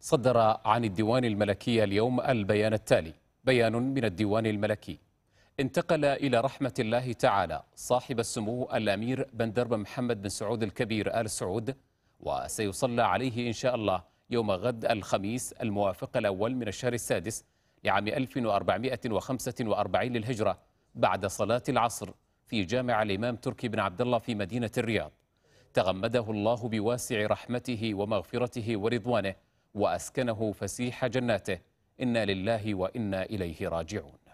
صدر عن الديوان الملكي اليوم البيان التالي بيان من الديوان الملكي انتقل إلى رحمة الله تعالى صاحب السمو الأمير بن درب محمد بن سعود الكبير آل سعود وسيصلى عليه إن شاء الله يوم غد الخميس الموافق الأول من الشهر السادس لعام 1445 للهجرة بعد صلاة العصر في جامع الإمام تركي بن عبد الله في مدينة الرياض تغمده الله بواسع رحمته ومغفرته ورضوانه وأسكنه فسيح جناته إنا لله وإنا إليه راجعون